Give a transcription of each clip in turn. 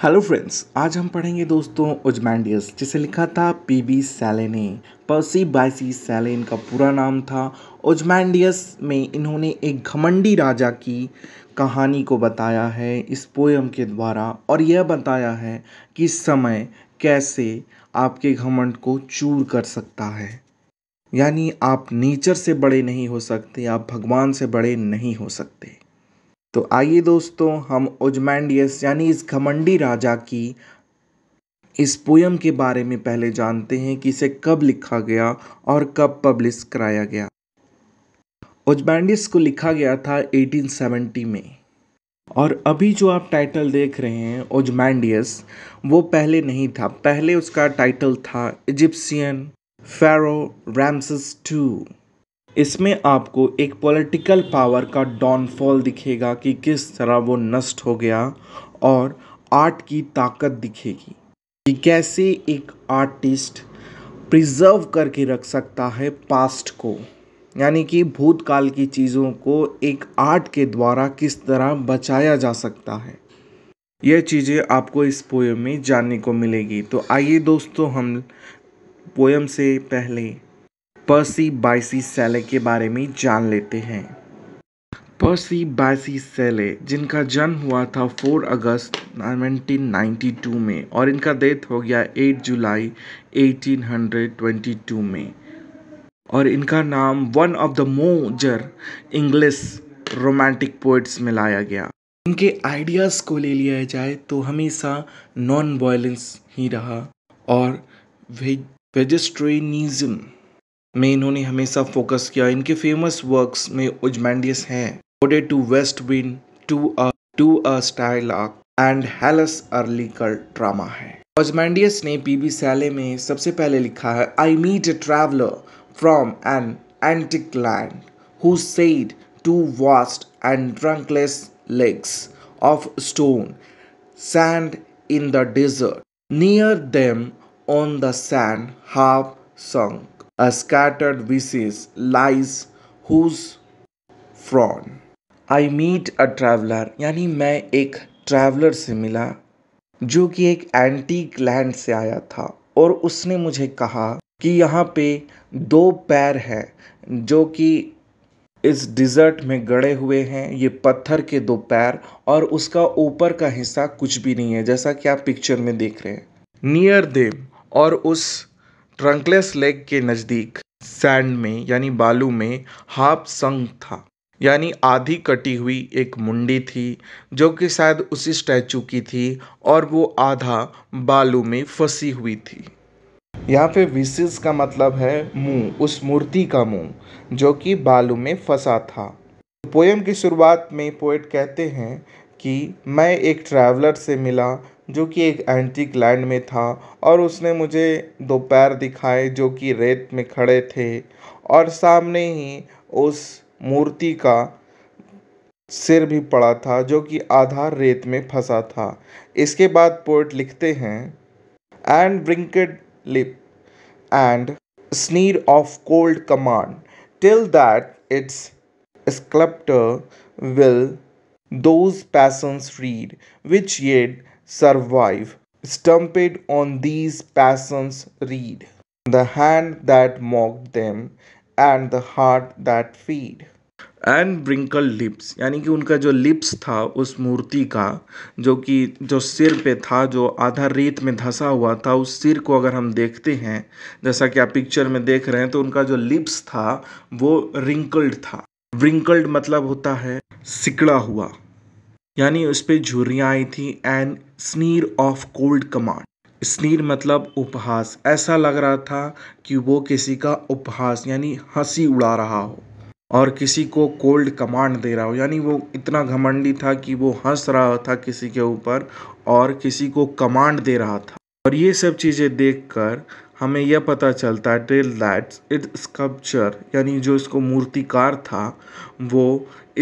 Hello friends आज हम पढ़ेंगे दोस्तों उजमैंडियस जिसे लिखा था पी बी सैले ने पर्सी बाइसी सैले इनका पूरा नाम था उजमैंडियस में इन्होंने एक घमंडी राजा की कहानी को बताया है इस पोएम के द्वारा और यह बताया है कि समय कैसे आपके घमंड को चूर कर सकता है यानी आप नेचर से बड़े नहीं हो सकते आप भगवान से बड़े नहीं हो सकते तो आइए दोस्तों हम ओजमैंडियस यानी इस घमंडी राजा की इस पोयम के बारे में पहले जानते हैं कि इसे कब लिखा गया और कब पब्लिश कराया गया ओजमैंडियस को लिखा गया था 1870 में और अभी जो आप टाइटल देख रहे हैं उजमैंडियस वो पहले नहीं था पहले उसका टाइटल था इजिप्सियन फेरो रैमसेस टू इसमें आपको एक पॉलिटिकल पावर का डाउनफॉल दिखेगा कि किस तरह वो नष्ट हो गया और आर्ट की ताकत दिखेगी कि कैसे एक आर्टिस्ट प्रिजर्व करके रख सकता है पास्ट को यानी कि भूतकाल की चीज़ों को एक आर्ट के द्वारा किस तरह बचाया जा सकता है यह चीज़ें आपको इस पोएम में जानने को मिलेगी तो आइए दोस्तों हम पोएम से पहले पर्सी बाइसी सेले के बारे में जान लेते हैं पर्सी बाइसी सेले जिनका जन्म हुआ था 4 अगस्त 1992 में और इनका डेथ हो गया 8 जुलाई 1822 में और इनका नाम one of the major English romantic poets में लाया गया इनके आइडियाज़ को ले लिया जाए तो हमेशा नॉन वायलेंस ही रहा और वेजिस्ट्रेनिज्म में इन्होंने हमेशा फोकस किया इनके फेमस वर्क्स में उजमैंडियस हैं ode to west wind to a to a style and Hellas lyrical drama है ओजमैंडियस ने पीबी सैले में सबसे पहले लिखा है I meet a traveller from an antique land who said two vast and trunkless legs of stone sand in the desert near them on the sand half sunk a scattered wishes, lies whose fraud. I meet a traveler, यानी मैं एक traveler से मिला जो कि एक antique land से आया था और उसने मुझे कहा कि यहाँ पे दो पैर हैं जो कि इस डिज़र्ट में गड़े हुए हैं ये पत्थर के दो पैर और उसका ऊपर का हिस्सा कुछ भी नहीं है जैसा कि आप पिक्चर में देख रहे हैं नियर देम और उस ट्रंकलेस लेक के नज़दीक सैंड में यानी बालू में हाफ संग था यानी आधी कटी हुई एक मुंडी थी जो कि शायद उसी स्टैचू की थी और वो आधा बालू में फंसी हुई थी यहाँ पे विशेष का मतलब है मुंह उस मूर्ति का मुंह जो कि बालू में फंसा था पोएम की शुरुआत में पोएट कहते हैं कि मैं एक ट्रैवलर से मिला जो कि एक एंटीक लैंड में था और उसने मुझे दो पैर दिखाए जो कि रेत में खड़े थे और सामने ही उस मूर्ति का सिर भी पड़ा था जो कि आधा रेत में फंसा था इसके बाद पोर्ट लिखते हैं and ब्रिंकेड lip and sneer of cold command till that it's sculptor will those पैसन्स read विच येड survive. Stampede on these passions read the hand that mocked them and the heart that feed. And wrinkled lips यानी कि उनका जो lips था उस मूर्ति का जो कि जो सिर पे था जो आधा रेत में धंसा हुआ था उस सिर को अगर हम देखते हैं जैसा कि आप पिक्चर में देख रहे हैं तो उनका जो लिप्स था वो रिंकल्ड था रिंकल्ड मतलब होता है सिकड़ा हुआ यानी उस पर झुर्रियाँ आई थी and sneer of cold command sneer मतलब उपहास ऐसा लग रहा था कि वो किसी का उपहास यानी हंसी उड़ा रहा हो और किसी को कोल्ड कमांड दे रहा हो यानी वो इतना घमंडी था कि वो हंस रहा था किसी के ऊपर और किसी को कमांड दे रहा था और ये सब चीज़ें देखकर हमें यह पता चलता है टिल दैट्स इट स्कल्पचर यानी जो इसको मूर्तिकार था वो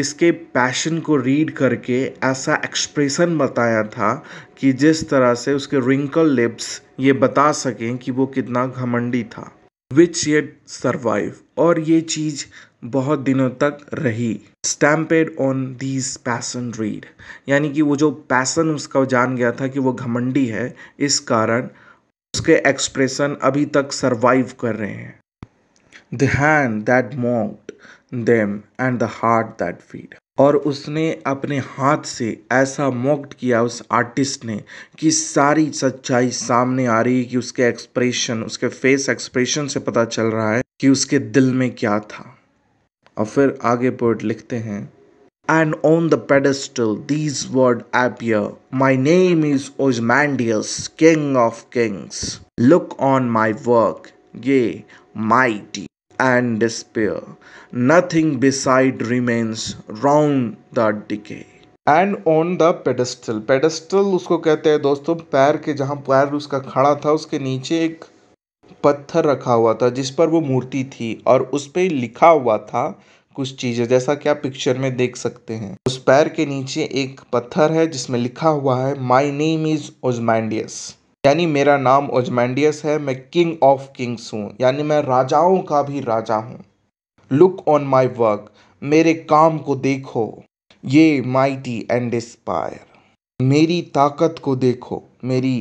इसके पैशन को रीड करके ऐसा एक्सप्रेशन बताया था कि जिस तरह से उसके रिंकल लिप्स ये बता सकें कि वो कितना घमंडी था विच ये सर्वाइव और ये चीज़ बहुत दिनों तक रही stamped on these passions read यानी कि वो जो पैसन उसका जान गया था कि वो घमंडी है इस कारण उसके एक्सप्रेशन अभी तक सरवाइव कर रहे हैं the hand that mocked them and the heart that feed और उसने अपने हाथ से ऐसा मॉक्ड किया उस आर्टिस्ट ने कि सारी सच्चाई सामने आ रही है कि उसके एक्सप्रेशन उसके फेस एक्सप्रेशन से पता चल रहा है कि उसके दिल में क्या था और फिर आगे पोइट लिखते हैं and on the pedestal these words appear My name is Osmandius, King of Kings. Look on my work, yea, mighty and despair. Nothing beside remains round the decay. And on the pedestal pedestal उसको कहते हैं दोस्तों पैर के जहाँ पैर उसका खड़ा था उसके नीचे एक पत्थर रखा हुआ था जिस पर वो मूर्ति थी और उस पर लिखा हुआ था कुछ चीजें जैसा कि आप पिक्चर में देख सकते हैं उस पैर के नीचे एक पत्थर है जिसमें लिखा हुआ है माय नेम इज ओजमैंडियस यानी मेरा नाम ओजमैंडियस है मैं किंग ऑफ किंग्स हूँ यानी मैं राजाओं का भी राजा हूँ लुक ऑन माई वर्क मेरे काम को देखो ये माइटी एंड इंस्पायर मेरी ताकत को देखो मेरी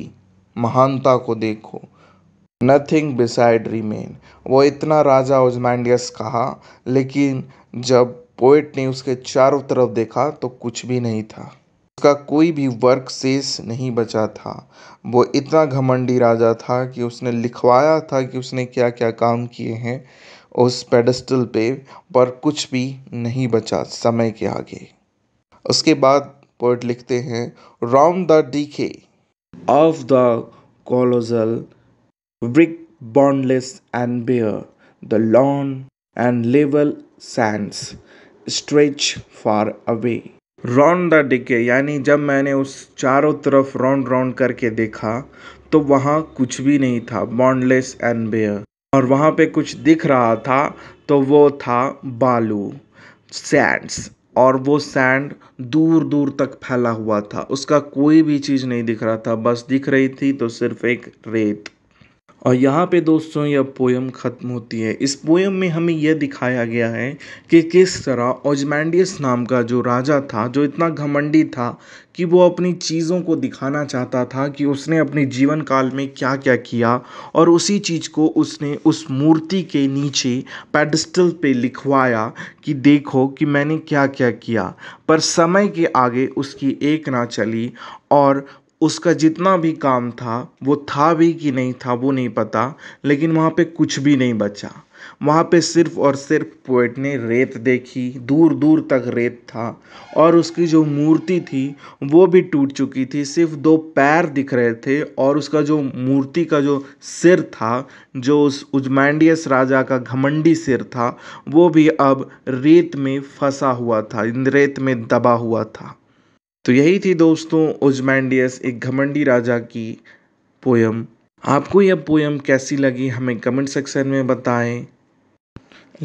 महानता को देखो नथिंग बिसाइड रिमेन वो इतना राजा ओजमैंडियस कहा लेकिन जब पोइट ने उसके चारों तरफ देखा तो कुछ भी नहीं था उसका कोई भी वर्क शेष नहीं बचा था वो इतना घमंडी राजा था कि उसने लिखवाया था कि उसने क्या क्या काम किए हैं उस पेडस्टल पे पर कुछ भी नहीं बचा समय के आगे उसके बाद पोइट लिखते हैं round the decay of the colossal brick boundless and bare, the lawn and level sands stretch far away. round the decay yani jab maine us चारों taraf round round karke dekha to wahan kuch bhi nahi tha boundless and bare और वहाँ पे कुछ दिख रहा था तो वो था बालू सैंड्स और वो सैंड दूर दूर तक फैला हुआ था उसका कोई भी चीज़ नहीं दिख रहा था बस दिख रही थी तो सिर्फ एक रेत और यहाँ पे दोस्तों यह पोयम ख़त्म होती है इस पोयम में हमें यह दिखाया गया है कि किस तरह ओजमैंडियस नाम का जो राजा था जो इतना घमंडी था कि वो अपनी चीज़ों को दिखाना चाहता था कि उसने अपने जीवन काल में क्या क्या किया और उसी चीज़ को उसने उस मूर्ति के नीचे पेडस्टल पे लिखवाया कि देखो कि मैंने क्या क्या किया पर समय के आगे उसकी एक ना चली और उसका जितना भी काम था वो था भी कि नहीं था वो नहीं पता लेकिन वहाँ पे कुछ भी नहीं बचा वहाँ पे सिर्फ और सिर्फ पोइट ने रेत देखी दूर दूर तक रेत था और उसकी जो मूर्ति थी वो भी टूट चुकी थी सिर्फ दो पैर दिख रहे थे और उसका जो मूर्ति का जो सिर था जो उस उजमैंडियस राजा का घमंडी सिर था वो भी अब रेत में फंसा हुआ था रेत में दबा हुआ था तो यही थी दोस्तों उजमैंडियस एक घमंडी राजा की पोयम आपको यह पोयम कैसी लगी हमें कमेंट सेक्शन में बताएं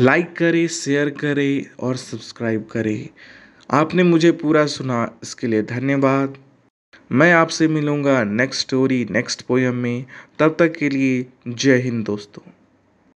लाइक करें शेयर करें और सब्सक्राइब करें आपने मुझे पूरा सुना इसके लिए धन्यवाद मैं आपसे मिलूँगा नेक्स्ट स्टोरी नेक्स्ट पोयम में तब तक के लिए जय हिंद दोस्तों